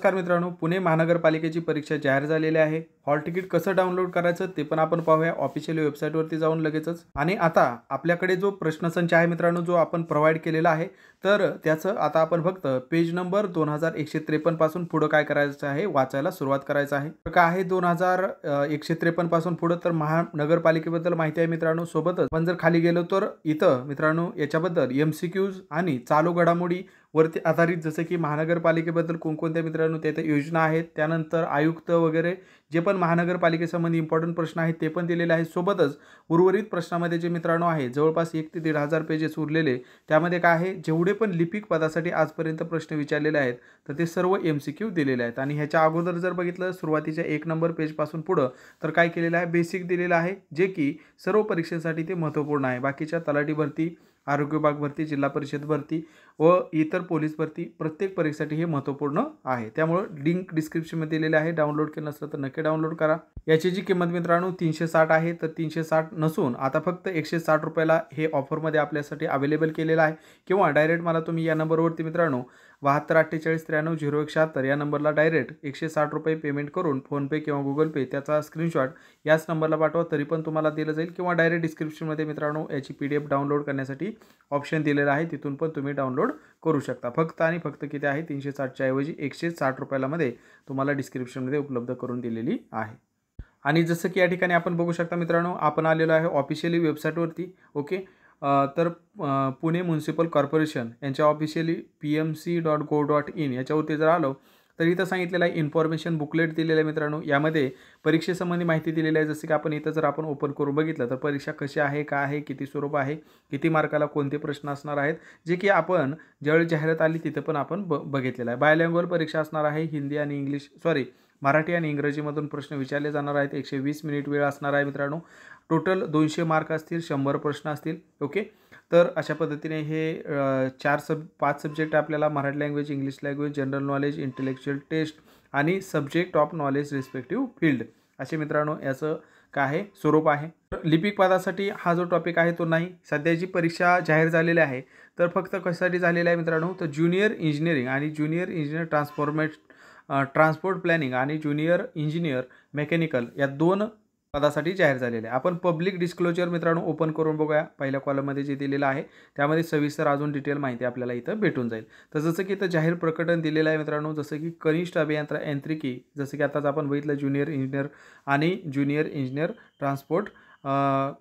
नमस्कार मित्रांनो पुणे महानगरपालिकेची परीक्षा जाहीर झालेली आहे हॉल तिकीट कसं डाउनलोड करायचं ते पण आपण पाहूया ऑफिशियल वेबसाईटवरती जाऊन लगेचच आणि आता आपल्याकडे जो प्रश्नसंच आहे मित्रांनो जो आपण प्रोव्हाइड केलेला आहे तर त्याचं आता आपण फक्त पेज नंबर दोन हजार एकशे त्रेपन्नपासून पुढं काय करायचं आहे वाचायला सुरुवात करायचं आहे तर काय आहे दोन हजार एकशे पासून पुढं तर महानगरपालिकेबद्दल माहिती आहे मित्रांनो सोबतच पण जर खाली गेलो तर इथं मित्रांनो याच्याबद्दल एम सी क्यूज आणि चालू घडामोडी वरती आधारित जसं की महानगरपालिकेबद्दल कोणकोणत्या मित्रांनो त्या त्या योजना आहेत त्यानंतर आयुक्त वगैरे जे पण महानगरपालिकेसंबंधी इम्पॉर्टंट प्रश्न आहेत ते पण दिलेले आहेत सोबतच उर्वरित प्रश्नामध्ये जे मित्रांनो आहे जवळपास एक ते दीड हजार पेजेस उरलेले त्यामध्ये काय आहे जेवढे पण लिपिक पदासाठी आजपर्यंत प्रश्न विचारलेले आहेत तर ते सर्व एम सी क्यू दिलेले आहेत आणि ह्याच्या अगोदर जर बघितलं सुरुवातीच्या एक नंबर पेजपासून पुढं तर काय केलेलं आहे बेसिक दिलेलं आहे जे की सर्व परीक्षेसाठी ते महत्त्वपूर्ण आहे बाकीच्या तलाठी भरती आरोग्य विभाग भरती जिल्हा परिषद भरती व इतर पोलीस भरती प्रत्येक परीक्षेसाठी हे महत्त्वपूर्ण आहे त्यामुळं लिंक डिस्क्रिप्शनमध्ये दिलेले आहे डाउनलोड केलं नसलं तर नक्की डाउनलोड करा याची जी किंमत मित्रांनो तीनशे साठ आहे तर तीनशे साठ नसून आता फक्त एकशे साठ रुपयाला हे ऑफरमध्ये आपल्यासाठी अवेलेबल केलेलं आहे किंवा डायरेक्ट मला तुम्ही या नंबरवरती मित्रांनो बहात्तर अठ्ठेचाळीस त्र्याण्णव झिरो एक शहात्तर या नंबरला डायरेक्ट एकशे साठ रुपये पेमेंट करून फोनपे किंवा गुगल पे त्याचा स्क्रीनशॉट याच नंबरला पाठवा तरी पण तुम्हाला दिलं जाईल किंवा डायरेक्ट डिस्क्रिप्शनमध्ये मित्रांनो याची पी डी एफ डाउनलोड करण्यासाठी ऑप्शन दिलेलं आहे तिथून पण तुम्ही डाउनलोड करू शकता फक्त आणि फक्त किती आहे तीनशे साठच्या ऐवजी एकशे साठ रुपयालामध्ये तुम्हाला डिस्क्रिप्शनमध्ये उपलब्ध करून दिलेली आहे आणि जसं की या ठिकाणी आपण बघू शकता मित्रांनो आपण आलेलो आहे ऑफिशियली वेबसाईटवरती ओके तर पुणे म्युन्सिपल कॉर्पोरेशन यांच्या officially P M C dot gov dot in याच्यावरती जर आलो तर इथं सांगितलेलं आहे इन्फॉर्मेशन बुकलेट दिलेलं आहे मित्रांनो यामध्ये परीक्षेसंबंधी माहिती दिलेली आहे जसं की आपण इथं जर आपण ओपन करून बघितलं तर परीक्षा कशी आहे का आहे किती स्वरूप आहे किती मार्काला कोणते प्रश्न असणार आहेत जे की आपण ज्यावेळी जाहिरात आली तिथं पण आपण ब बघितलेलं आहे बायलँग्वल परीक्षा असणार आहे हिंदी आणि इंग्लिश सॉरी मराठी आणि इंग्रजीमधून प्रश्न विचारले जाणार आहेत एकशे वीस मिनिट वेळ असणार आहे मित्रांनो टोटल दोनशे मार्क असतील शंभर प्रश्न असतील ओके तर अशा पद्धतीने हे चार सब पाच सब्जेक्ट आपल्याला Marathi language English language general knowledge intellectual test आणि subject of knowledge respective field असे मित्रांनो याचं काय आहे स्वरूप आहे लिपिक पदासाठी हा जो टॉपिक आहे तो नाही सध्या जी परीक्षा जाहीर झालेली आहे तर फक्त कशासाठी झालेली आहे मित्रांनो तर ज्युनियर इंजिनिअरिंग आणि junior engineer transformate transport planning आणि ज्युनियर इंजिनियर मेकॅनिकल या दोन पदासाठी जाहीर झालेले आहे आपण पब्लिक डिस्क्लोजर मित्रांनो ओपन करून बघूया पहिल्या कॉलममध्ये जे दिलेलं आहे त्यामध्ये सविस्तर अजून डिटेल माहिती आपल्याला इथं भेटून जाईल तर जसं की इथं जाहीर प्रकटन दिलेलं आहे मित्रांनो जसं की कनिष्ठ अभियंत्रा यांत्रिकी जसं की आताच आपण बघितलं ज्युनियर इंजिनियर आणि ज्युनियर इंजिनियर ट्रान्सपोर्ट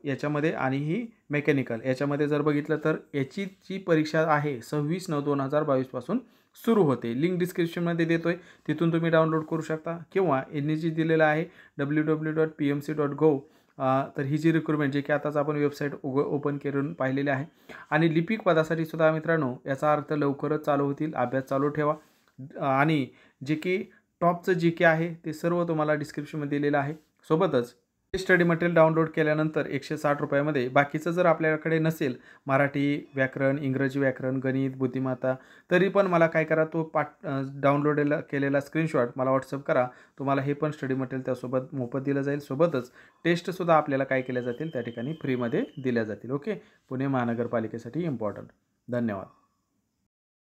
याच्यामध्ये आणि ही मेकॅनिकल याच्यामध्ये जर बघितलं तर याची जी परीक्षा आहे सव्वीस नऊ दोन हजार बावीसपासून सुरू होते लिंक डिस्क्रिप्शनमध्ये देतो आहे तिथून तुम्ही डाउनलोड करू शकता किंवा यांनी जी दिलेलं आहे W W dot P M C dot gov तर ही जी रिक्रुटमेंट जे की आताच आपण वेबसाईट उग ओपन करून पाहिलेली आहे आणि लिपिक पदासाठी सुद्धा मित्रांनो याचा अर्थ लवकरच चालू होतील अभ्यास चालू ठेवा आणि जे की टॉपचं जे की आहे ते सर्व तुम्हाला डिस्क्रिप्शनमध्ये दिलेलं आहे सोबतच स्टडी मटेरियल डाउनलोड केल्यानंतर एकशे साठ रुपयामध्ये बाकीचं जर आपल्याकडे नसेल मराठी व्याकरण इंग्रजी व्याकरण गणित बुद्धिमत्ता तरी पण मला काय करा तो पाठ डाउनलोड केलेला स्क्रीनशॉट मला व्हॉट्सअप करा तुम्हाला हे पण स्टडी मटेरियल त्यासोबत मोफत दिलं जाईल सोबतच टेस्टसुद्धा आपल्याला काय केल्या जातील त्या ठिकाणी फ्रीमध्ये दिल्या जातील ओके पुणे महानगरपालिकेसाठी इम्पॉर्टंट धन्यवाद